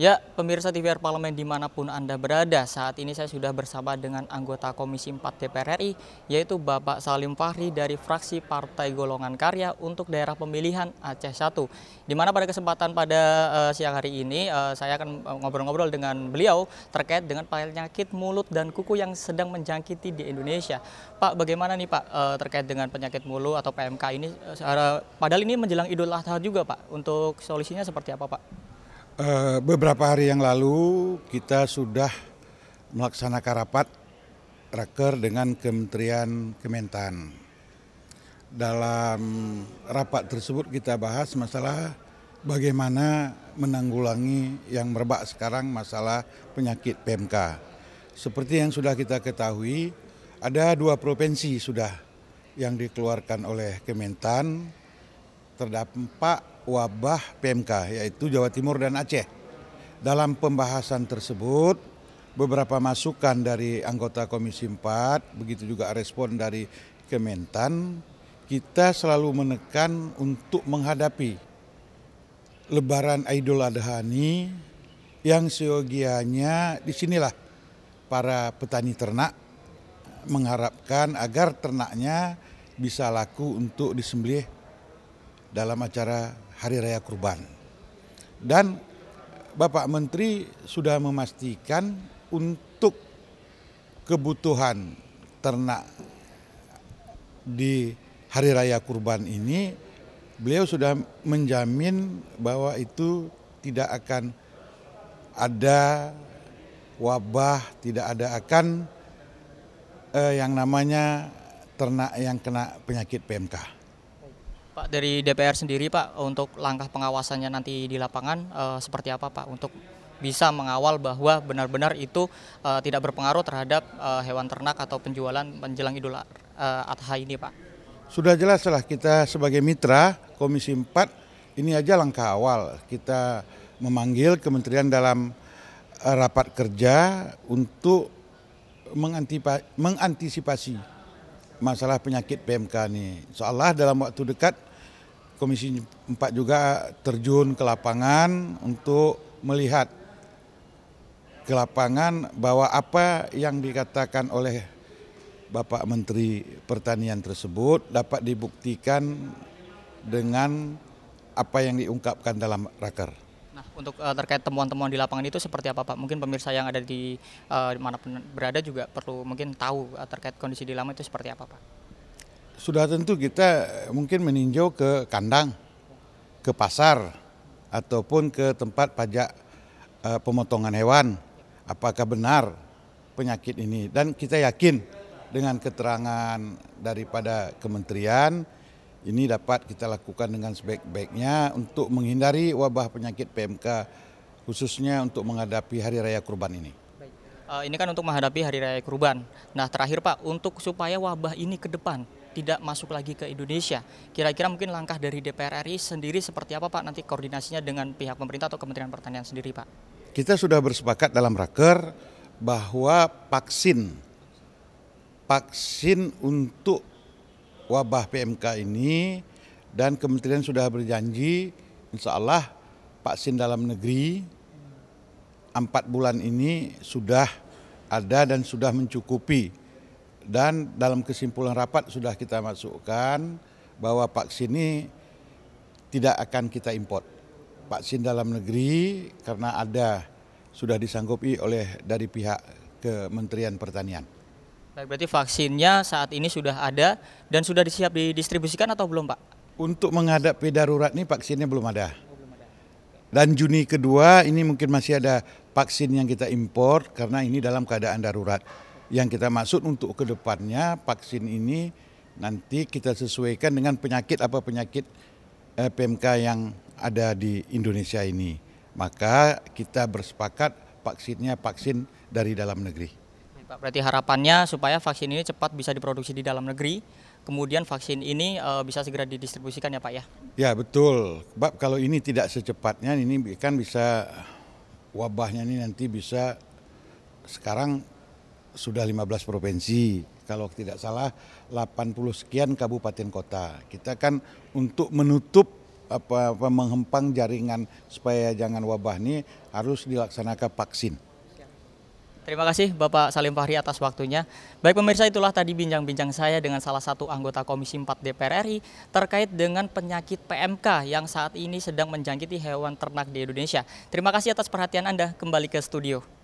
Ya, pemirsa TVR Parlemen dimanapun Anda berada, saat ini saya sudah bersama dengan anggota Komisi 4 DPR RI, yaitu Bapak Salim Fahri dari fraksi Partai Golongan Karya untuk daerah pemilihan Aceh 1. Dimana pada kesempatan pada uh, siang hari ini, uh, saya akan eh, ngobrol-ngobrol dengan beliau terkait dengan penyakit mulut dan kuku yang sedang menjangkiti di Indonesia. Pak, bagaimana nih Pak uh, terkait dengan penyakit mulut atau PMK ini? Uh, padahal ini menjelang Idul Adha juga Pak, untuk solusinya seperti apa Pak? Eh, beberapa hari yang lalu kita sudah melaksanakan rapat raker dengan Kementerian Kementan. Dalam rapat tersebut kita bahas masalah bagaimana menanggulangi yang merebak sekarang masalah penyakit PMK. Seperti yang sudah kita ketahui, ada dua provinsi sudah yang dikeluarkan oleh Kementan terdapat wabah PMK yaitu Jawa Timur dan Aceh. Dalam pembahasan tersebut beberapa masukan dari anggota Komisi 4, begitu juga respon dari Kementan, kita selalu menekan untuk menghadapi lebaran Idul Adha ini yang seyogianya disinilah para petani ternak mengharapkan agar ternaknya bisa laku untuk disembelih dalam acara Hari Raya Kurban. Dan Bapak Menteri sudah memastikan untuk kebutuhan ternak di Hari Raya Kurban ini beliau sudah menjamin bahwa itu tidak akan ada wabah, tidak ada akan eh, yang namanya ternak yang kena penyakit PMK. Pak dari DPR sendiri Pak untuk langkah pengawasannya nanti di lapangan uh, seperti apa Pak untuk bisa mengawal bahwa benar-benar itu uh, tidak berpengaruh terhadap uh, hewan ternak atau penjualan menjelang Idul uh, Adha ini Pak. Sudah jelas lah kita sebagai mitra Komisi 4 ini aja langkah awal kita memanggil Kementerian dalam rapat kerja untuk mengantisipasi masalah penyakit PMK ini. soalnya dalam waktu dekat Komisi 4 juga terjun ke lapangan untuk melihat ke lapangan bahwa apa yang dikatakan oleh Bapak Menteri Pertanian tersebut dapat dibuktikan dengan apa yang diungkapkan dalam raker. Nah, untuk uh, terkait temuan-temuan di lapangan itu seperti apa, Pak? Mungkin pemirsa yang ada di uh, eh, pun berada juga perlu mungkin tahu uh, terkait kondisi di lapangan itu seperti apa, Pak. Sudah tentu kita mungkin meninjau ke kandang, ke pasar, ataupun ke tempat pajak uh, pemotongan hewan. Apakah benar penyakit ini? Dan kita yakin dengan keterangan daripada kementerian, ini dapat kita lakukan dengan sebaik-baiknya untuk menghindari wabah penyakit PMK khususnya untuk menghadapi Hari Raya Kurban ini. Baik. Eh, ini kan untuk menghadapi Hari Raya Kurban. Nah terakhir Pak, untuk supaya wabah ini ke depan tidak masuk lagi ke Indonesia, kira-kira mungkin langkah dari DPR RI sendiri seperti apa Pak nanti koordinasinya dengan pihak pemerintah atau Kementerian Pertanian sendiri Pak? Kita sudah bersepakat dalam raker bahwa vaksin vaksin untuk wabah PMK ini dan kementerian sudah berjanji insya Allah vaksin dalam negeri empat bulan ini sudah ada dan sudah mencukupi dan dalam kesimpulan rapat sudah kita masukkan bahwa vaksin ini tidak akan kita import vaksin dalam negeri karena ada sudah disanggupi oleh dari pihak Kementerian Pertanian. Baik, berarti vaksinnya saat ini sudah ada dan sudah disiap didistribusikan atau belum Pak? Untuk menghadapi darurat ini vaksinnya oh, belum ada. Dan Juni kedua ini mungkin masih ada vaksin yang kita impor karena ini dalam keadaan darurat. Yang kita maksud untuk kedepannya vaksin ini nanti kita sesuaikan dengan penyakit apa penyakit eh, PMK yang ada di Indonesia ini. Maka kita bersepakat vaksinnya vaksin dari dalam negeri. Pak. Berarti harapannya supaya vaksin ini cepat bisa diproduksi di dalam negeri, kemudian vaksin ini uh, bisa segera didistribusikan ya Pak ya? Ya betul, Pak kalau ini tidak secepatnya ini kan bisa wabahnya ini nanti bisa sekarang sudah 15 provinsi. Kalau tidak salah 80 sekian kabupaten kota. Kita kan untuk menutup apa, apa menghempang jaringan supaya jangan wabah ini harus dilaksanakan vaksin. Terima kasih Bapak Salim Fahri atas waktunya. Baik pemirsa itulah tadi bincang-bincang saya dengan salah satu anggota Komisi 4 DPR RI terkait dengan penyakit PMK yang saat ini sedang menjangkiti hewan ternak di Indonesia. Terima kasih atas perhatian Anda. Kembali ke studio.